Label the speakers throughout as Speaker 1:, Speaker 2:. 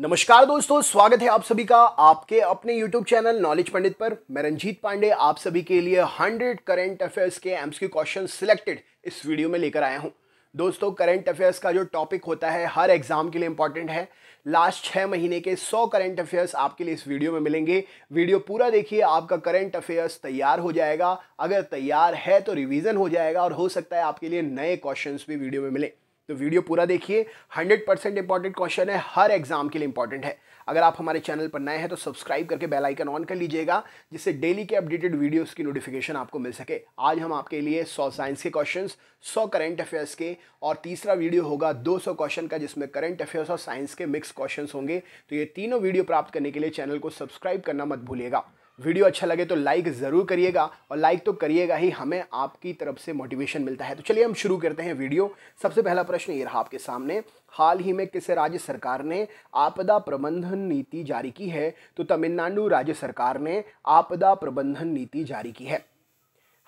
Speaker 1: नमस्कार दोस्तों स्वागत है आप सभी का आपके अपने यूट्यूब चैनल नॉलेज पंडित पर मैं रंजीत पांडे आप सभी के लिए 100 करेंट अफेयर्स के एम्स के क्वेश्चन सिलेक्टेड इस वीडियो में लेकर आया हूं दोस्तों करंट अफेयर्स का जो टॉपिक होता है हर एग्जाम के लिए इंपॉर्टेंट है लास्ट छः महीने के 100 करंट अफेयर्स आपके लिए इस वीडियो में मिलेंगे वीडियो पूरा देखिए आपका करंट अफेयर्स तैयार हो जाएगा अगर तैयार है तो रिवीजन हो जाएगा और हो सकता है आपके लिए नए क्वेश्चन भी वीडियो में मिलें तो वीडियो पूरा देखिए 100 परसेंट इंपॉर्टेंट क्वेश्चन है हर एग्जाम के लिए इंपॉर्टेंट है अगर आप हमारे चैनल पर नए हैं तो सब्सक्राइब करके बेल आइकन ऑन कर लीजिएगा जिससे डेली के अपडेटेड वीडियोस की नोटिफिकेशन आपको मिल सके आज हम आपके लिए 100 साइंस के क्वेश्चंस 100 करंट अफेयर्स के और तीसरा वीडियो होगा 200 क्वेश्चन का जिसमें करंट अफेयर्स और साइंस के मिक्स क्वेश्चन होंगे तो ये तीनों वीडियो प्राप्त करने के लिए चैनल को सब्सक्राइब करना मत भूलिएगा वीडियो अच्छा लगे तो लाइक ज़रूर करिएगा और लाइक तो करिएगा ही हमें आपकी तरफ से मोटिवेशन मिलता है तो चलिए हम शुरू करते हैं वीडियो सबसे पहला प्रश्न ये रहा आपके सामने हाल ही में किस राज्य सरकार ने आपदा प्रबंधन नीति जारी की है तो तमिलनाडु राज्य सरकार ने आपदा प्रबंधन नीति जारी की है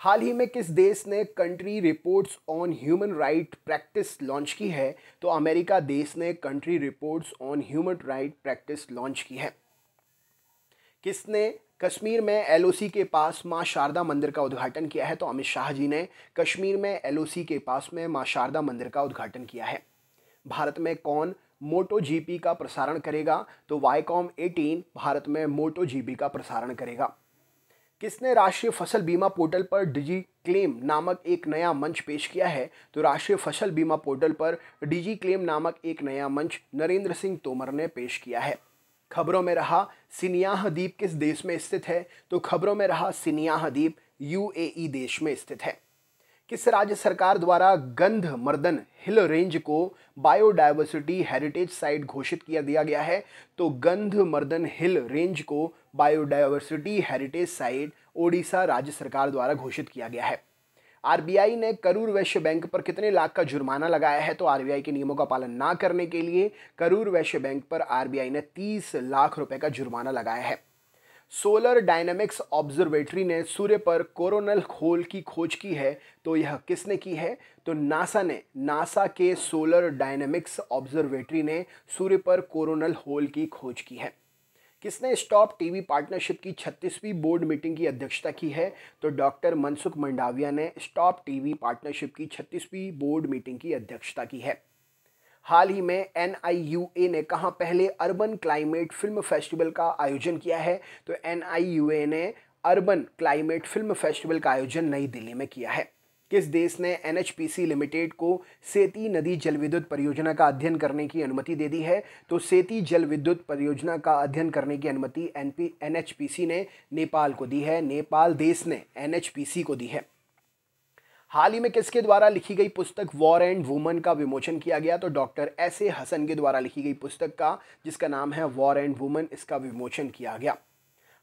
Speaker 1: हाल ही में किस देश ने country reports on human right practice launch की है तो अमेरिका देश ने country reports on human right practice launch की है किसने कश्मीर में एलओसी के पास मां शारदा मंदिर का उद्घाटन किया है तो अमित शाह जी ने कश्मीर में एलओसी के पास में मां शारदा मंदिर का उद्घाटन किया है भारत में कौन मोटो जीपी का प्रसारण करेगा तो वाईकॉम एटीन भारत में मोटो जीपी का प्रसारण करेगा किसने राष्ट्रीय फसल बीमा पोर्टल पर डिजी क्लेम नामक एक नया मंच पेश किया है तो राष्ट्रीय फसल बीमा पोर्टल पर डिजी क्लेम नामक एक नया मंच नरेंद्र सिंह तोमर ने पेश किया है खबरों में रहा सिनियाह द्वीप किस देश में स्थित है तो खबरों में रहा सिनियाह द्वीप यू देश में स्थित है किस राज्य सरकार द्वारा गंध मर्दन हिल रेंज को बायोडाइवर्सिटी हेरिटेज साइट घोषित किया दिया गया है तो गंध मर्दन हिल रेंज को बायोडाइवर्सिटी हेरिटेज साइट ओडिशा राज्य सरकार द्वारा घोषित किया गया है आरबीआई ने करूर वैश्य बैंक पर कितने लाख का जुर्माना लगाया है तो आरबीआई के नियमों का पालन ना करने के लिए करूर वैश्य बैंक पर आरबीआई ने तीस लाख रुपए का जुर्माना लगाया है सोलर डायनेमिक्स ऑब्जर्वेटरी ने सूर्य पर कोरोनल होल की खोज की है तो यह किसने की है तो नासा ने नासा के सोलर डायनेमिक्स ऑब्जर्वेटरी ने सूर्य पर कोरोनल होल की खोज की है किसने स्टॉप टीवी पार्टनरशिप की 36वीं बोर्ड मीटिंग की अध्यक्षता की है तो डॉक्टर मनसुख मंडाविया ने स्टॉप टीवी पार्टनरशिप की 36वीं बोर्ड मीटिंग की अध्यक्षता की है हाल ही में एन ने कहा पहले अर्बन क्लाइमेट फिल्म फेस्टिवल का आयोजन किया है तो एन ने अर्बन क्लाइमेट फिल्म फेस्टिवल का आयोजन नई दिल्ली में किया है किस देश ने एन लिमिटेड को सेती नदी जल विद्युत परियोजना का अध्ययन करने की अनुमति दे दी है तो सेती जल विद्युत परियोजना का अध्ययन करने की अनुमति एन पी ने नेपाल को दी है नेपाल देश ने एन को दी है हाल ही में किसके द्वारा लिखी गई पुस्तक वॉर एंड वुमन का विमोचन किया गया तो डॉक्टर एस ए हसन के द्वारा लिखी गई पुस्तक का जिसका नाम है वॉर एंड वुमन इसका विमोचन किया गया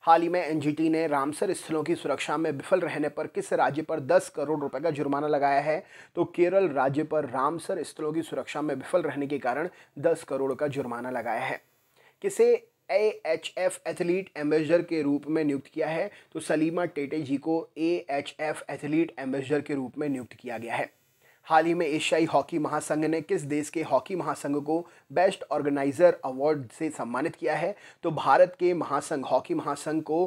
Speaker 1: हाल ही में एनजीटी ने रामसर स्थलों की सुरक्षा में विफल रहने पर किस राज्य पर 10 करोड़ रुपए का जुर्माना लगाया है तो केरल राज्य पर रामसर स्थलों की सुरक्षा में विफल रहने के कारण 10 करोड़ का जुर्माना लगाया है किसे A H F athlete ambassador के रूप में नियुक्त किया है तो सलीमा टेटे जी को A H F athlete ambassador के रूप में नियुक्त किया गया है हाल ही में एशियाई हॉकी महासंघ ने किस देश के हॉकी महासंघ को बेस्ट ऑर्गेनाइजर अवार्ड से सम्मानित किया है तो भारत के महासंघ हॉकी महासंघ को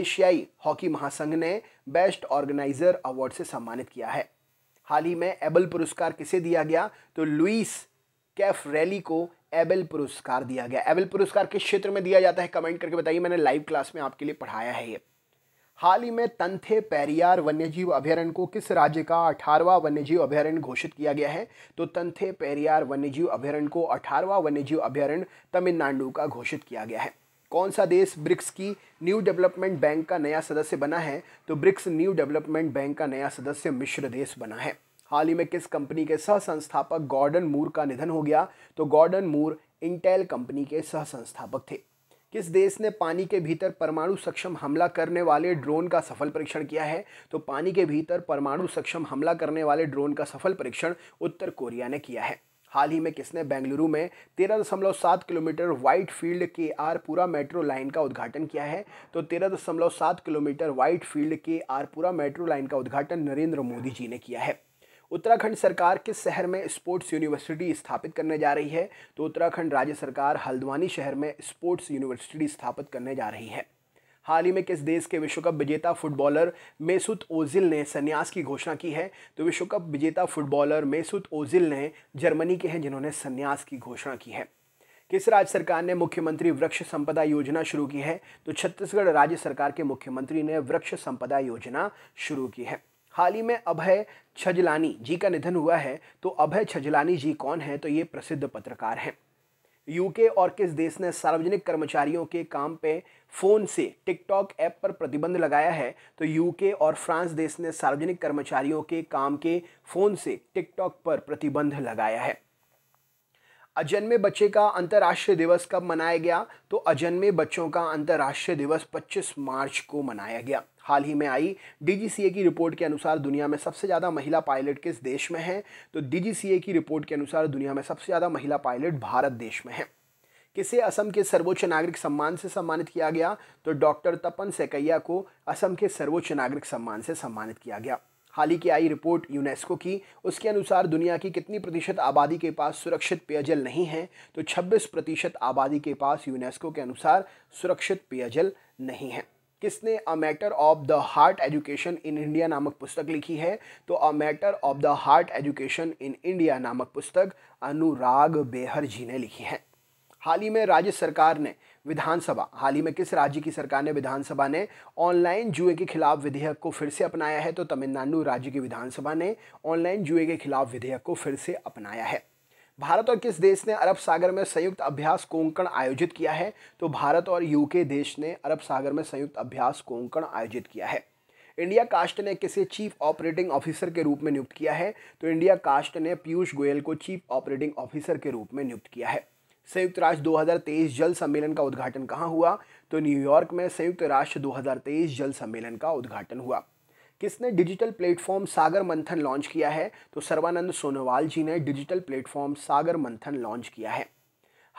Speaker 1: एशियाई हॉकी महासंघ ने बेस्ट ऑर्गेनाइजर अवार्ड से सम्मानित किया है हाल ही में एबल पुरस्कार किसे दिया गया तो लुइस कैफ रैली को एबल पुरस्कार दिया गया एबल पुरस्कार किस क्षेत्र में दिया जाता है कमेंट करके बताइए मैंने लाइव क्लास में आपके लिए पढ़ाया है ये हाल ही में तंथे पेरियार वन्यजीव अभ्यारण्य को किस राज्य का अठारवा वन्यजीव अभ्यारण्य घोषित किया गया है तो तंथे पेरियार वन्यजीव अभ्यारण्य को अठारवा वन्यजीव अभ्यारण्य तमिलनाडु का घोषित किया गया है कौन सा देश ब्रिक्स की न्यू डेवलपमेंट बैंक का नया सदस्य बना है तो ब्रिक्स न्यू डेवलपमेंट बैंक का नया सदस्य मिश्र देश बना है हाल ही में किस कंपनी के सह संस्थापक गॉर्डन मूर का निधन हो गया तो गॉर्डन मूर इंटेल कंपनी के सह संस्थापक थे किस देश ने पानी के भीतर परमाणु सक्षम हमला करने वाले ड्रोन का सफल परीक्षण किया है तो पानी के भीतर परमाणु सक्षम हमला करने वाले ड्रोन का सफल परीक्षण उत्तर कोरिया ने किया है हाल ही में किसने बेंगलुरु में तेरह दशमलव सात kilometre Whitefield K R Puram metro line का उद्घाटन किया है तो तेरह दशमलव सात kilometre Whitefield K R Puram metro line का उद्घाटन नरेंद्र मोदी जी ने किया है उत्तराखंड सरकार किस शहर में स्पोर्ट्स यूनिवर्सिटी स्थापित करने जा रही है तो उत्तराखंड राज्य सरकार हल्द्वानी शहर में स्पोर्ट्स यूनिवर्सिटी स्थापित करने जा रही है हाल ही में किस देश के विश्व कप विजेता फुटबॉलर मेसुत ओजिल ने संन्यास की घोषणा की है तो विश्व कप विजेता फुटबॉलर मेसुत ओजिल ने जर्मनी के हैं जिन्होंने संन्यास की घोषणा की है किस राज्य सरकार ने मुख्यमंत्री वृक्ष संपदा योजना शुरू की है तो छत्तीसगढ़ राज्य सरकार के मुख्यमंत्री ने वृक्ष संपदा योजना शुरू की है हाल ही में अभय छजलानी जी का निधन हुआ है तो अभय छजलानी जी कौन है तो ये प्रसिद्ध पत्रकार हैं यूके और किस देश ने सार्वजनिक कर्मचारियों के काम पे फ़ोन से टिकटॉक ऐप पर प्रतिबंध लगाया है तो यूके और फ्रांस देश ने सार्वजनिक कर्मचारियों के काम के फ़ोन से टिकटॉक पर प्रतिबंध लगाया है अजन्मे बच्चे का अंतर्राष्ट्रीय दिवस कब मनाया गया तो अजन्मे बच्चों का अंतर्राष्ट्रीय दिवस 25 मार्च को मनाया गया हाल ही में आई डीजीसीए की रिपोर्ट के अनुसार दुनिया में सबसे ज़्यादा महिला पायलट किस देश में हैं तो डीजीसीए की रिपोर्ट के अनुसार दुनिया में सबसे ज़्यादा महिला पायलट भारत देश में है किसे असम के सर्वोच्च नागरिक सम्मान से सम्मानित किया गया तो डॉक्टर तपन सेकैया को असम के सर्वोच्च नागरिक सम्मान से सम्मानित किया गया हाल ही की आई रिपोर्ट यूनेस्को की उसके अनुसार दुनिया की कितनी प्रतिशत आबादी के पास सुरक्षित पेयजल नहीं है तो 26 प्रतिशत आबादी के पास यूनेस्को के अनुसार सुरक्षित पेयजल नहीं है किसने a matter of the heart education in India नामक पुस्तक लिखी है तो a matter of the heart education in India नामक पुस्तक अनुराग बेहर जी ने लिखी है हाल ही में राज्य सरकार ने विधानसभा हाल ही में किस राज्य की सरकार ने विधानसभा ने ऑनलाइन जुए के खिलाफ विधेयक को फिर से अपनाया है तो तमिलनाडु राज्य की विधानसभा ने ऑनलाइन जुए के खिलाफ विधेयक को फिर से अपनाया है भारत और किस देश ने अरब सागर में संयुक्त अभ्यास कोंकण आयोजित किया है तो भारत और यूके देश ने अरब सागर में संयुक्त अभ्यास कोंकण आयोजित किया है इंडिया कास्ट ने किसे चीफ ऑपरेटिंग ऑफिसर के रूप में नियुक्त किया है तो इंडिया कास्ट ने पीयूष गोयल को चीफ ऑपरेटिंग ऑफिसर के रूप में नियुक्त किया है संयुक्त राष्ट्र 2023 जल सम्मेलन का उद्घाटन कहाँ हुआ तो न्यूयॉर्क में संयुक्त राष्ट्र 2023 जल सम्मेलन का उद्घाटन हुआ किसने डिजिटल प्लेटफॉर्म सागर मंथन लॉन्च किया है तो सर्वानंद सोनोवाल जी ने डिजिटल प्लेटफॉर्म सागर मंथन लॉन्च किया है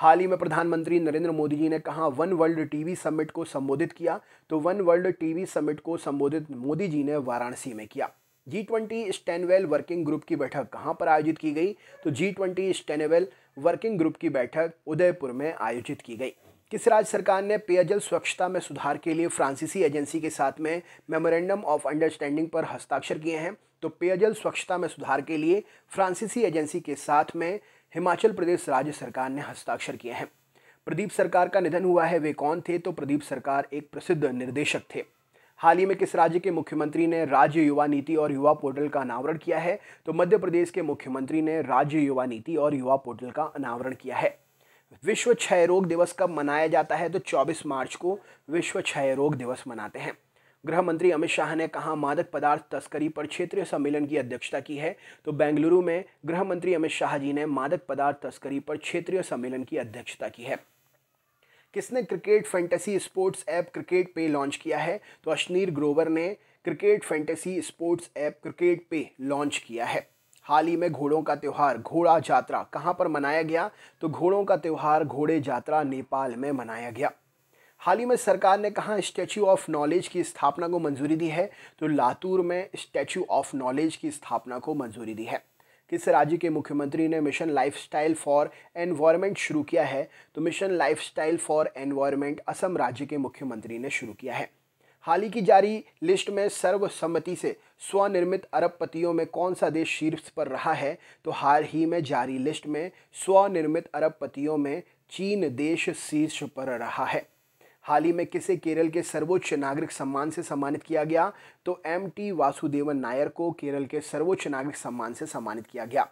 Speaker 1: हाल ही में प्रधानमंत्री नरेंद्र मोदी जी ने कहा वन वर्ल्ड टीवी समिट को संबोधित किया तो वन वर्ल्ड टीवी समिट को संबोधित मोदी जी ने वाराणसी में किया G twenty sustainable working group की बैठक कहाँ पर आयोजित की गई तो G twenty sustainable working group की बैठक उदयपुर में आयोजित की गई किस राज्य सरकार ने पेयजल स्वच्छता में सुधार के लिए फ्रांसीसी एजेंसी के साथ में मेमोरेंडम ऑफ अंडरस्टैंडिंग पर हस्ताक्षर किए हैं तो पेयजल स्वच्छता में सुधार के लिए फ्रांसीसी एजेंसी के साथ में हिमाचल प्रदेश राज्य सरकार ने हस्ताक्षर किए हैं प्रदीप सरकार का निधन हुआ है वे कौन थे तो प्रदीप सरकार एक प्रसिद्ध निर्देशक थे हाल ही में किस राज्य के मुख्यमंत्री ने राज्य युवा नीति और युवा पोर्टल का अनावरण किया है तो मध्य प्रदेश के मुख्यमंत्री ने राज्य युवा नीति और युवा पोर्टल का अनावरण किया है विश्व क्षय रोग दिवस कब मनाया जाता है तो 24 मार्च को विश्व क्षय रोग दिवस मनाते हैं गृह मंत्री अमित शाह ने कहा मादक पदार्थ तस्करी पर क्षेत्रीय सम्मेलन की अध्यक्षता की है तो बेंगलुरु में गृह मंत्री अमित शाह जी ने मादक पदार्थ तस्करी पर क्षेत्रीय सम्मेलन की अध्यक्षता की है किसने cricket fantasy sports app CrickPe launch किया है तो अश्नीर ग्रोवर ने cricket fantasy sports app CrickPe launch किया है हाल ही में घोड़ों का त्यौहार घोड़ा जात्रा कहाँ पर मनाया गया तो घोड़ों का त्यौहार घोड़े जात्रा नेपाल में मनाया गया हाल ही में सरकार ने कहा स्टैचू ऑफ नॉलेज की स्थापना को मंजूरी दी है तो लातूर में स्टैचू ऑफ नॉलेज की स्थापना को मंजूरी दी है किस राज्य के मुख्यमंत्री ने मिशन लाइफस्टाइल फॉर एनवायरनमेंट शुरू किया है तो mission lifestyle for environment Assam राज्य के मुख्यमंत्री ने शुरू किया है हाल ही की जारी लिस्ट में सर्वसम्मति से स्वनिर्मित अरबपतियों में कौन सा देश शीर्ष पर रहा है तो हाल ही में जारी लिस्ट में स्वनिर्मित अरबपतियों में चीन देश शीर्ष पर रहा है हाल ही में किसे केरल के सर्वोच्च नागरिक सम्मान से सम्मानित किया गया तो एम टी वासुदेवन नायर को केरल के सर्वोच्च नागरिक सम्मान से सम्मानित किया गया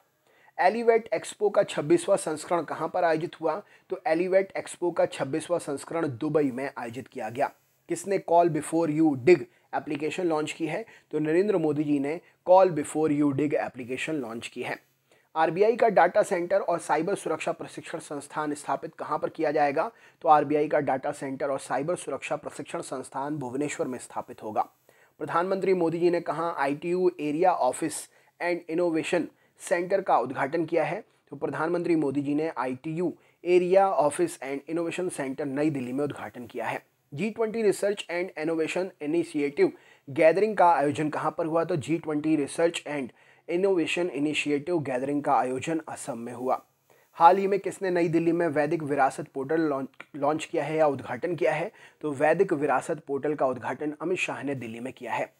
Speaker 1: एलिवेट एक्सपो का 26वां संस्करण कहाँ पर आयोजित हुआ तो एलिवेट एक्सपो का 26वां संस्करण दुबई में आयोजित किया गया किसने call before you dig application launch की है तो नरेंद्र मोदी जी ने call before you dig application launch की है आरबीआई का डाटा सेंटर और साइबर सुरक्षा प्रशिक्षण संस्थान स्थापित कहाँ पर किया जाएगा तो आरबीआई का डाटा सेंटर और साइबर सुरक्षा प्रशिक्षण संस्थान भुवनेश्वर में स्थापित होगा प्रधानमंत्री मोदी जी ने कहा ITU area office and innovation centre का उद्घाटन किया है तो प्रधानमंत्री मोदी जी ने ITU area office and innovation centre नई दिल्ली में उद्घाटन किया है G twenty research and innovation initiative gathering का आयोजन कहाँ पर हुआ तो G twenty research and innovation initiative gathering का आयोजन असम में हुआ हाल ही में किसने नई दिल्ली में वैदिक विरासत पोर्टल लॉन्च किया है या उद्घाटन किया है तो वैदिक विरासत पोर्टल का उद्घाटन अमित शाह ने दिल्ली में किया है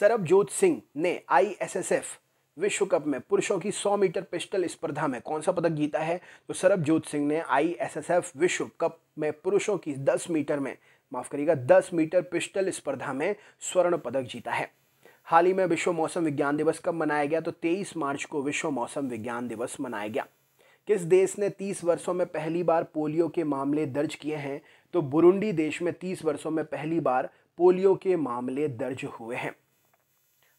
Speaker 1: सरबजोत सिंह ने आई एस एस एफ विश्व कप में पुरुषों की 100 मीटर पिस्टल स्पर्धा में कौन सा पदक जीता है तो सरबजोत सिंह ने आई एस एस एफ विश्व कप में पुरुषों की 10 मीटर में माफ करिएगा 10 मीटर पिस्टल स्पर्धा में स्वर्ण पदक जीता है हाल ही में विश्व मौसम विज्ञान दिवस कब मनाया गया तो तेईस मार्च को विश्व मौसम विज्ञान दिवस मनाया गया किस देश ने 30 वर्षों में पहली बार पोलियो के मामले दर्ज किए हैं तो बुरुंडी देश में 30 वर्षों में पहली बार पोलियो के मामले दर्ज हुए हैं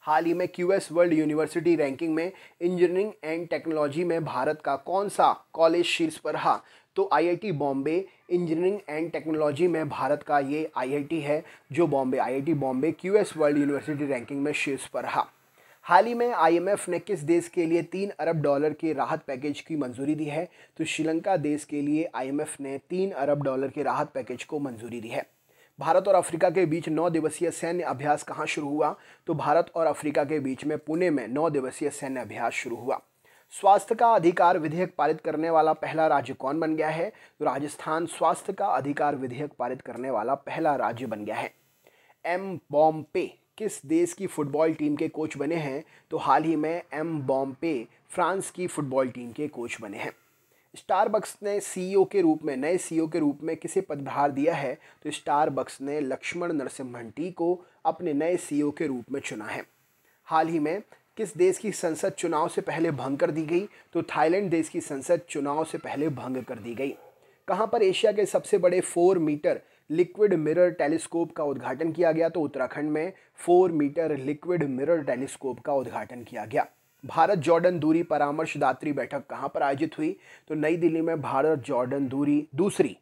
Speaker 1: हाल ही में Q S world university ranking में इंजीनियरिंग एंड टेक्नोलॉजी में भारत का कौन सा कॉलेज शीर्ष पर रहा तो IIT Bombay engineering and technology में भारत का ये आईआईटी है जो Bombay IIT Bombay Q S world university ranking में शीर्ष पर रहा हाल ही में आईएमएफ ने किस देश के लिए तीन अरब डॉलर के राहत पैकेज की मंजूरी दी है तो श्रीलंका देश के लिए आईएमएफ ने तीन अरब डॉलर के राहत पैकेज को मंजूरी दी है भारत और अफ्रीका के बीच नौ दिवसीय सैन्य अभ्यास कहाँ शुरू हुआ तो भारत और अफ्रीका के बीच में पुणे में नौ दिवसीय सैन्य अभ्यास शुरू हुआ स्वास्थ्य का अधिकार विधेयक पारित करने वाला पहला राज्य कौन बन गया है तो राजस्थान स्वास्थ्य का अधिकार विधेयक पारित करने वाला पहला राज्य बन गया है एम बॉम्पे किस देश की फुटबॉल टीम के कोच बने हैं तो हाल ही में एम बॉम्पे फ्रांस की फुटबॉल टीम के कोच बने हैं स्टारबक्स ने सीईओ e के रूप में नए सीईओ e के रूप में किसे पदभार दिया है तो स्टारबक्स ने लक्ष्मण नरसिम्हटी को अपने नए सीईओ e के रूप में चुना है हाल ही में किस देश की संसद चुनाव से पहले भंग कर दी गई तो थाईलैंड देश की संसद चुनाव से पहले भंग कर दी गई कहाँ पर एशिया के सबसे बड़े four metre liquid mirror telescope का उद्घाटन किया गया तो उत्तराखंड में four metre liquid mirror telescope का उद्घाटन किया गया भारत जॉर्डन दूरी परामर्शदात्री बैठक कहाँ पर आयोजित हुई तो नई दिल्ली में भारत जॉर्डन दूरी दूसरी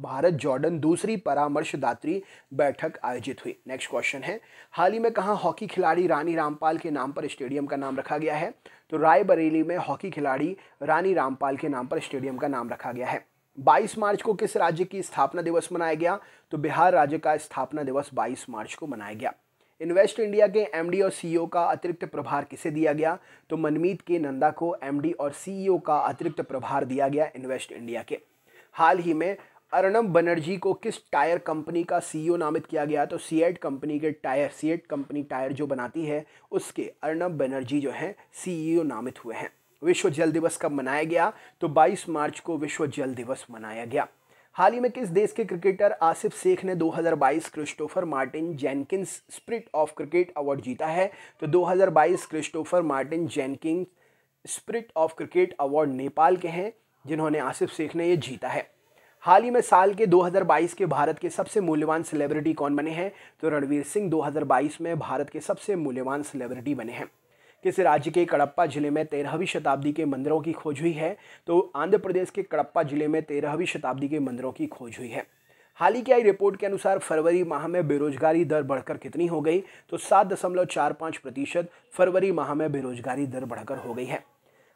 Speaker 1: भारत जॉर्डन दूसरी परामर्शदात्री बैठक आयोजित हुई नेक्स्ट क्वेश्चन है हाल ही में कहाँ हॉकी खिलाड़ी रानी रामपाल के नाम पर स्टेडियम का नाम रखा गया है तो रायबरेली में हॉकी खिलाड़ी रानी रामपाल के नाम पर स्टेडियम का नाम रखा गया है 22 मार्च को किस राज्य की स्थापना दिवस मनाया गया तो बिहार राज्य का स्थापना दिवस 22 मार्च को मनाया गया इन्वेस्ट इंडिया के एमडी और सीईओ e का अतिरिक्त प्रभार किसे दिया गया तो मनमीत के नंदा को एमडी और सीईओ e का अतिरिक्त प्रभार दिया गया इन्वेस्ट इंडिया के हाल ही में अर्णब बनर्जी को किस टायर कंपनी का सीईओ e नामित किया गया तो सीएट कंपनी के टायर सीएट कंपनी टायर जो बनाती है उसके अर्णब बनर्जी जो हैं सीईओ नामित हुए हैं विश्व जल दिवस कब मनाया गया तो 22 मार्च को विश्व जल दिवस मनाया गया हाल ही में किस देश के क्रिकेटर आसिफ शेख ने 2022 Christopher Martin Jenkins spirit of cricket award जीता है तो 2022 Christopher Martin Jenkins spirit of cricket award Nepal के हैं जिन्होंने आसिफ शेख ने ये जीता है हाल ही में साल के 2022 के भारत के सबसे मूल्यवान सेलिब्रिटी कौन बने हैं तो रणवीर सिंह 2022 में भारत के सबसे मूल्यवान सेलिब्रिटी बने हैं किस राज्य के कड़प्पा जिले में तेरहवीं शताब्दी के मंदिरों की खोज हुई है तो आंध्र प्रदेश के कड़प्पा जिले में तेरहवीं शताब्दी के मंदिरों की खोज हुई है हाल ही की आई रिपोर्ट के अनुसार फरवरी माह में बेरोजगारी दर बढ़कर कितनी हो गई तो सात दशमलव चार पाँच प्रतिशत फरवरी माह में बेरोजगारी दर बढ़कर हो गई है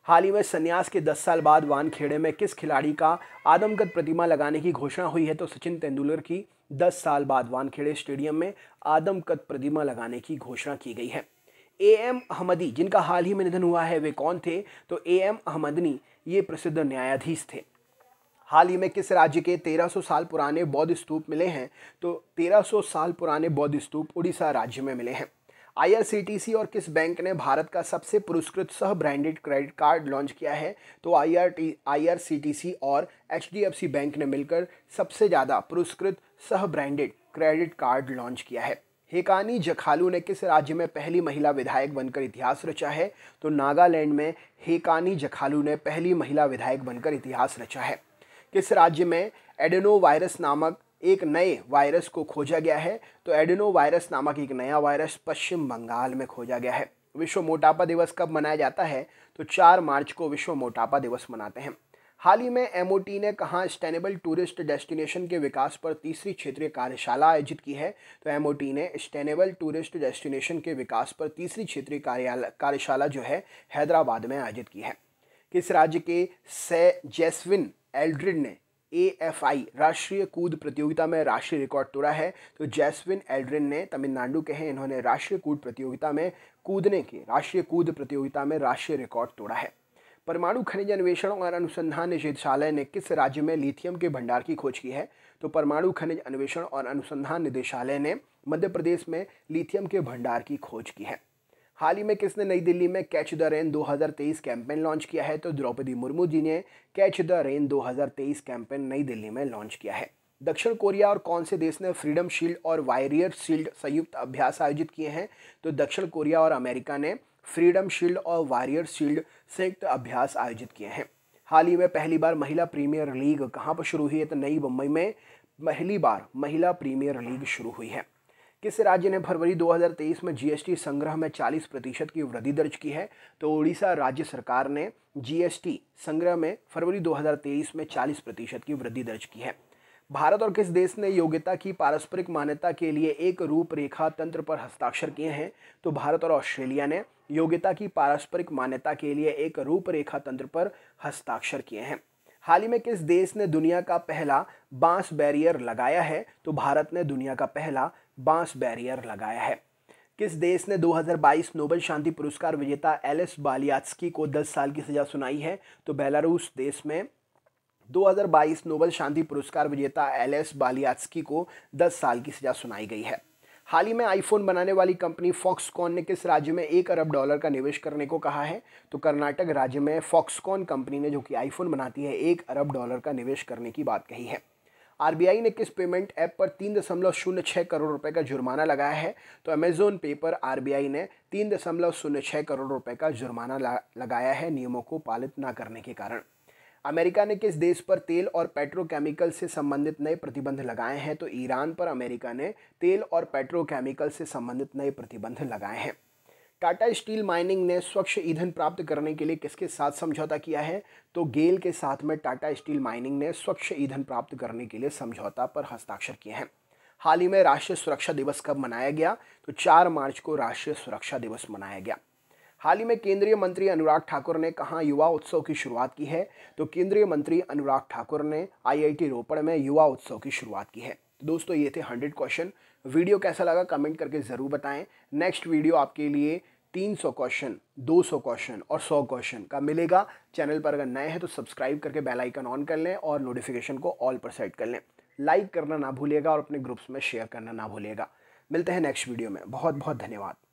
Speaker 1: हाल ही में संन्यास के दस साल बाद वानखेड़े में किस खिलाड़ी का आदमगत प्रतिमा लगाने की घोषणा हुई है तो सचिन तेंदुलकर की दस साल बाद वानखेड़े स्टेडियम में आदमकद प्रतिमा लगाने की घोषणा की गई है ए एम अहमदी जिनका हाल ही में निधन हुआ है वे कौन थे तो ए एम अहमदनी ये प्रसिद्ध न्यायाधीश थे हाल ही में किस राज्य के 1300 साल पुराने बौद्ध स्तूप मिले हैं तो 1300 साल पुराने बौद्ध स्तूप उड़ीसा राज्य में मिले हैं आईआरसीटीसी और किस बैंक ने भारत का सबसे पुरस्कृत सह ब्रांडेड क्रेडिट कार्ड लॉन्च किया है तो आई आर और एच बैंक ने मिलकर सबसे ज़्यादा पुरस्कृत सह ब्रांडेड क्रेडिट कार्ड लॉन्च किया है हेकानी जखालू ने किस राज्य में पहली महिला विधायक बनकर इतिहास रचा है तो नागालैंड में हेकानी जखालू ने पहली महिला विधायक बनकर इतिहास रचा है किस राज्य में एडेनो वायरस नामक एक नए वायरस को खोजा गया है तो एडेनो वायरस नामक एक नया वायरस पश्चिम बंगाल में खोजा गया है विश्व मोटापा दिवस कब मनाया जाता है तो चार मार्च को विश्व मोटापा दिवस मनाते हैं हाल ही में एमओटी ने कहाँ स्टेनेबल टूरिस्ट डेस्टिनेशन के विकास पर तीसरी क्षेत्रीय कार्यशाला आयोजित की है तो एमओटी ने स्टेनेबल टूरिस्ट डेस्टिनेशन के विकास पर तीसरी क्षेत्रीय कार्यशाला जो है हैदराबाद में आयोजित की है किस राज्य के से जेस्विन एल्ड्रिड ने ए एफ आई राष्ट्रीय कूद प्रतियोगिता में राष्ट्रीय रिकॉर्ड तोड़ा है तो जैस्विन एल्ड्रिन ने तमिलनाडु के हैं इन्होंने राष्ट्रीय कूद प्रतियोगिता में कूदने के राष्ट्रीय कूद प्रतियोगिता में राष्ट्रीय रिकॉर्ड तोड़ा है परमाणु खनिज अन्वेषण और अनुसंधान निदेशालय ने किस राज्य में लिथियम के भंडार की खोज की है तो परमाणु खनिज अन्वेषण और अनुसंधान निदेशालय ने मध्य प्रदेश में लिथियम के भंडार की खोज की है हाल ही में किसने नई दिल्ली में catch the rain 2023 campaign launch किया है तो द्रौपदी मुर्मू जी ने कैच द रेन 2023 कैंपेन नई दिल्ली में लॉन्च किया है दक्षिण कोरिया और कौन से देश ने फ्रीडम शील्ड और वायरियर शील्ड संयुक्त अभ्यास आयोजित किए हैं तो दक्षिण कोरिया और अमेरिका ने फ्रीडम शील्ड और वारियर शील्ड संयुक्त अभ्यास आयोजित किए हैं हाल ही में पहली बार महिला प्रीमियर लीग कहाँ पर शुरू हुई है तो नई मुंबई में पहली बार महिला प्रीमियर लीग शुरू हुई है किस राज्य ने फरवरी 2023 में जीएसटी संग्रह में 40 प्रतिशत की वृद्धि दर्ज की है तो उड़ीसा राज्य सरकार ने जीएसटी संग्रह में फरवरी 2023 में 40 प्रतिशत की वृद्धि दर्ज की है भारत और किस देश ने योग्यता की पारस्परिक मान्यता के लिए एक रूपरेखा तंत्र पर हस्ताक्षर किए हैं तो भारत और ऑस्ट्रेलिया ने योग्यता की पारस्परिक मान्यता के लिए एक रूपरेखा तंत्र पर हस्ताक्षर किए हैं हाल ही में किस देश ने दुनिया का पहला बांस बैरियर लगाया है तो भारत ने दुनिया का पहला बांस बैरियर लगाया है किस देश ने 2022 नोबेल शांति पुरस्कार विजेता एलिस बालियात्स्की को 10 साल की सजा सुनाई है तो बेलारूस देश में 2022 नोबेल शांति पुरस्कार विजेता एलिस बालियात्स्की को 10 साल की सजा सुनाई गई है हाल ही में आईफोन बनाने वाली कंपनी फॉक्सकॉन ने किस राज्य में एक अरब डॉलर का निवेश करने को कहा है तो कर्नाटक राज्य में फॉक्सकॉन कंपनी ने जो कि आईफोन बनाती है एक अरब डॉलर का निवेश करने की बात कही है आरबीआई ने किस पेमेंट ऐप पर तीन दशमलव शून्य छः करोड़ रुपए का जुर्माना लगाया है तो अमेजोन पे पर आर ने तीन दशमलव शून्य छः करोड़ रुपए का जुर्माना लगाया है नियमों को पालित ना करने के कारण अमेरिका ने किस देश पर तेल और पेट्रोकेमिकल से संबंधित नए प्रतिबंध लगाए हैं तो ईरान पर अमेरिका ने तेल और पेट्रोकेमिकल से संबंधित नए प्रतिबंध लगाए हैं टाटा स्टील माइनिंग ने स्वच्छ ईंधन प्राप्त करने के लिए किसके साथ समझौता किया है तो गेल के साथ में टाटा स्टील माइनिंग ने स्वच्छ ईंधन प्राप्त करने के लिए समझौता पर हस्ताक्षर किए हैं हाल ही में राष्ट्रीय सुरक्षा दिवस कब मनाया गया तो 4 मार्च को राष्ट्रीय सुरक्षा दिवस मनाया गया हाल ही में केंद्रीय मंत्री अनुराग ठाकुर ने कहाँ युवा उत्सव की शुरुआत की है तो केंद्रीय मंत्री अनुराग ठाकुर ने आईआईटी रोपड़ में युवा उत्सव की शुरुआत की है तो दोस्तों ये थे हंड्रेड क्वेश्चन वीडियो कैसा लगा कमेंट करके ज़रूर बताएं नेक्स्ट वीडियो आपके लिए 300 क्वेश्चन 200 क्वेश्चन और 100 क्वेश्चन का मिलेगा चैनल पर अगर नए हैं तो सब्सक्राइब करके बेल आइकन ऑन कर लें और नोटिफिकेशन को ऑल पर सेट कर लें लाइक करना ना भूलिएगा और अपने ग्रुप्स में शेयर करना ना भूलिएगा मिलते हैं नेक्स्ट वीडियो में बहुत बहुत धन्यवाद